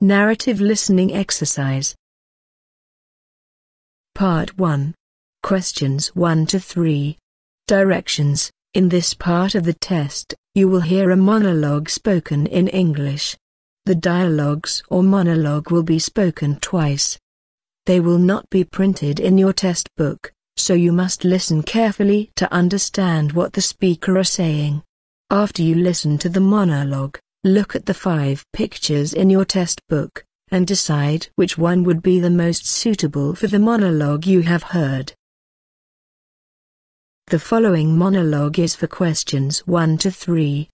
Narrative Listening Exercise Part 1 Questions 1 to 3 Directions In this part of the test, you will hear a monologue spoken in English. The dialogues or monologue will be spoken twice. They will not be printed in your test book, so you must listen carefully to understand what the speaker is saying. After you listen to the monologue, Look at the five pictures in your test book, and decide which one would be the most suitable for the monologue you have heard. The following monologue is for questions 1 to 3.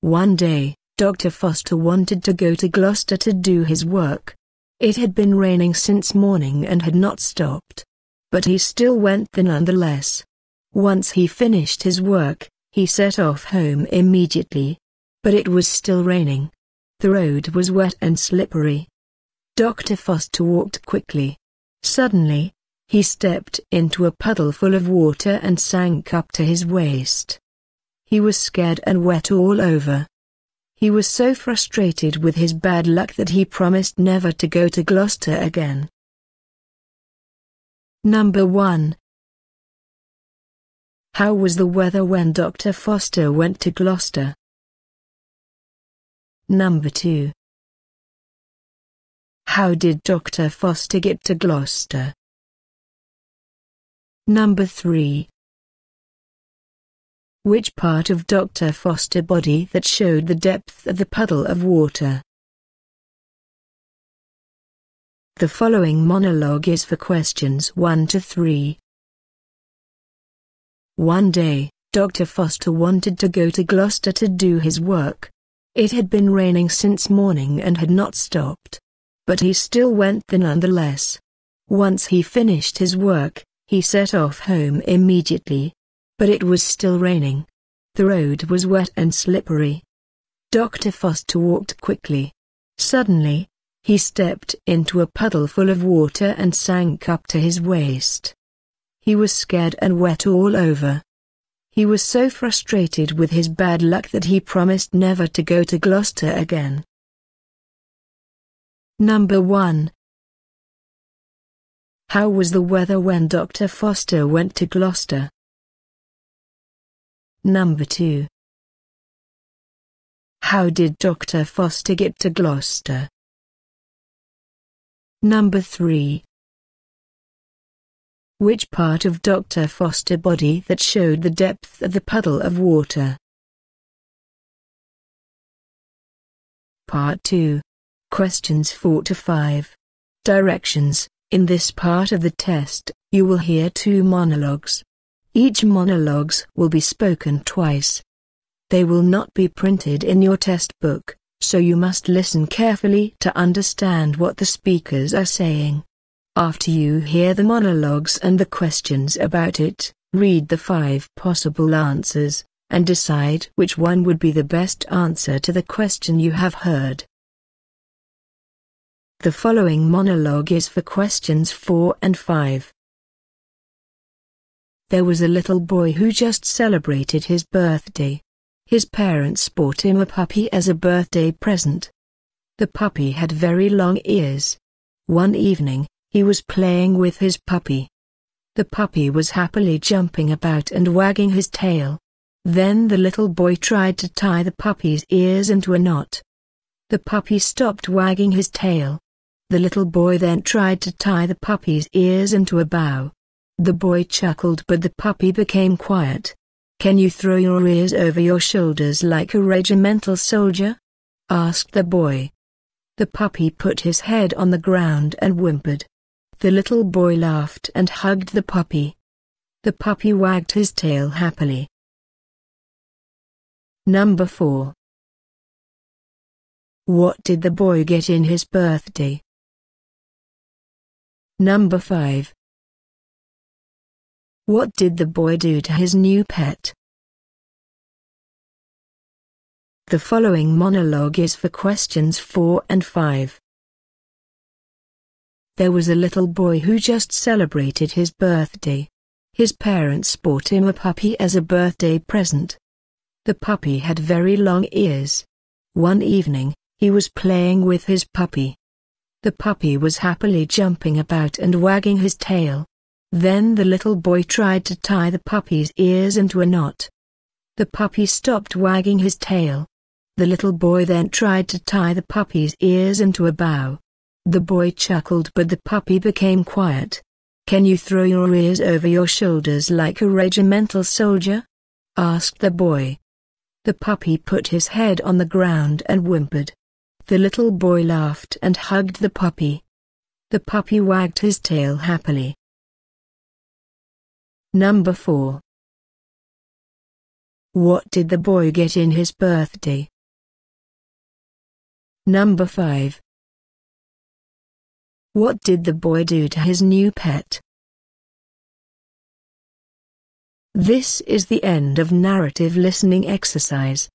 One day, Dr. Foster wanted to go to Gloucester to do his work. It had been raining since morning and had not stopped. But he still went there nonetheless. Once he finished his work, he set off home immediately. But it was still raining. The road was wet and slippery. Dr. Foster walked quickly. Suddenly, he stepped into a puddle full of water and sank up to his waist. He was scared and wet all over. He was so frustrated with his bad luck that he promised never to go to Gloucester again. Number 1 how was the weather when Dr. Foster went to Gloucester? Number 2. How did Dr. Foster get to Gloucester? Number 3. Which part of Dr. Foster's body that showed the depth of the puddle of water? The following monologue is for questions 1 to 3. One day, Dr. Foster wanted to go to Gloucester to do his work. It had been raining since morning and had not stopped. But he still went there nonetheless. Once he finished his work, he set off home immediately. But it was still raining. The road was wet and slippery. Dr. Foster walked quickly. Suddenly, he stepped into a puddle full of water and sank up to his waist. He was scared and wet all over. He was so frustrated with his bad luck that he promised never to go to Gloucester again. Number 1 How was the weather when Dr. Foster went to Gloucester? Number 2 How did Dr. Foster get to Gloucester? Number 3 which part of Dr. Foster body that showed the depth of the puddle of water. Part 2. Questions 4 to 5. Directions. In this part of the test, you will hear two monologues. Each monologues will be spoken twice. They will not be printed in your test book, so you must listen carefully to understand what the speakers are saying. After you hear the monologues and the questions about it, read the five possible answers, and decide which one would be the best answer to the question you have heard. The following monologue is for questions 4 and 5. There was a little boy who just celebrated his birthday. His parents bought him a puppy as a birthday present. The puppy had very long ears. One evening, he was playing with his puppy. The puppy was happily jumping about and wagging his tail. Then the little boy tried to tie the puppy's ears into a knot. The puppy stopped wagging his tail. The little boy then tried to tie the puppy's ears into a bow. The boy chuckled but the puppy became quiet. Can you throw your ears over your shoulders like a regimental soldier? asked the boy. The puppy put his head on the ground and whimpered. The little boy laughed and hugged the puppy. The puppy wagged his tail happily. Number 4 What did the boy get in his birthday? Number 5 What did the boy do to his new pet? The following monologue is for questions 4 and 5. There was a little boy who just celebrated his birthday. His parents bought him a puppy as a birthday present. The puppy had very long ears. One evening, he was playing with his puppy. The puppy was happily jumping about and wagging his tail. Then the little boy tried to tie the puppy's ears into a knot. The puppy stopped wagging his tail. The little boy then tried to tie the puppy's ears into a bow. The boy chuckled but the puppy became quiet. Can you throw your ears over your shoulders like a regimental soldier? asked the boy. The puppy put his head on the ground and whimpered. The little boy laughed and hugged the puppy. The puppy wagged his tail happily. Number 4 What did the boy get in his birthday? Number 5 what did the boy do to his new pet? This is the end of narrative listening exercise.